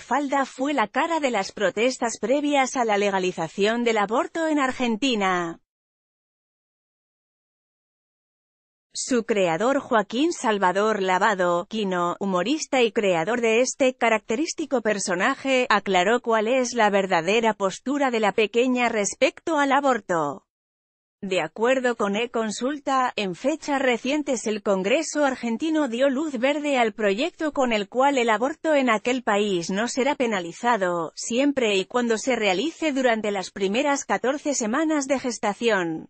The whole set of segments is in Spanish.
falda fue la cara de las protestas previas a la legalización del aborto en Argentina. Su creador Joaquín Salvador Lavado, Quino, humorista y creador de este característico personaje, aclaró cuál es la verdadera postura de la pequeña respecto al aborto. De acuerdo con e-consulta, en fechas recientes el Congreso argentino dio luz verde al proyecto con el cual el aborto en aquel país no será penalizado, siempre y cuando se realice durante las primeras 14 semanas de gestación.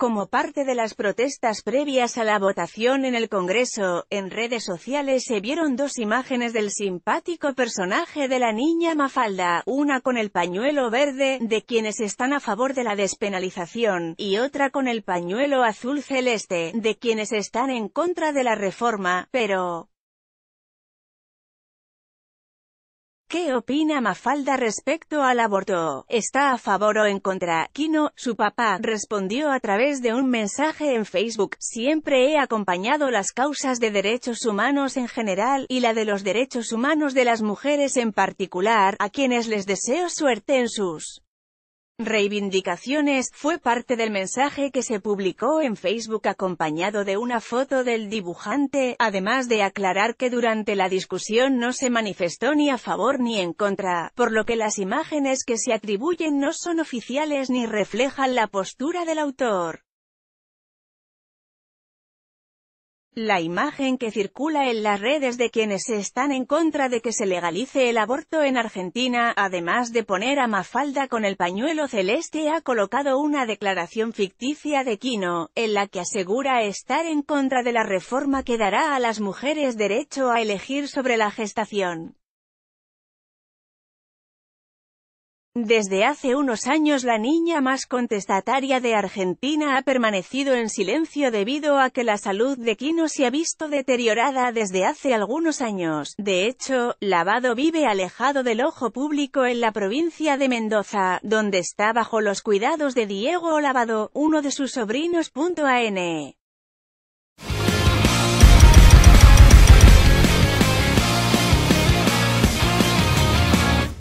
Como parte de las protestas previas a la votación en el Congreso, en redes sociales se vieron dos imágenes del simpático personaje de la niña Mafalda, una con el pañuelo verde, de quienes están a favor de la despenalización, y otra con el pañuelo azul celeste, de quienes están en contra de la reforma, pero... ¿Qué opina Mafalda respecto al aborto? ¿Está a favor o en contra? Kino, su papá, respondió a través de un mensaje en Facebook, siempre he acompañado las causas de derechos humanos en general, y la de los derechos humanos de las mujeres en particular, a quienes les deseo suerte en sus reivindicaciones, fue parte del mensaje que se publicó en Facebook acompañado de una foto del dibujante, además de aclarar que durante la discusión no se manifestó ni a favor ni en contra, por lo que las imágenes que se atribuyen no son oficiales ni reflejan la postura del autor. La imagen que circula en las redes de quienes están en contra de que se legalice el aborto en Argentina, además de poner a Mafalda con el pañuelo celeste ha colocado una declaración ficticia de Quino, en la que asegura estar en contra de la reforma que dará a las mujeres derecho a elegir sobre la gestación. Desde hace unos años la niña más contestataria de Argentina ha permanecido en silencio debido a que la salud de Kino se ha visto deteriorada desde hace algunos años. De hecho, Lavado vive alejado del ojo público en la provincia de Mendoza, donde está bajo los cuidados de Diego Lavado, uno de sus sobrinos.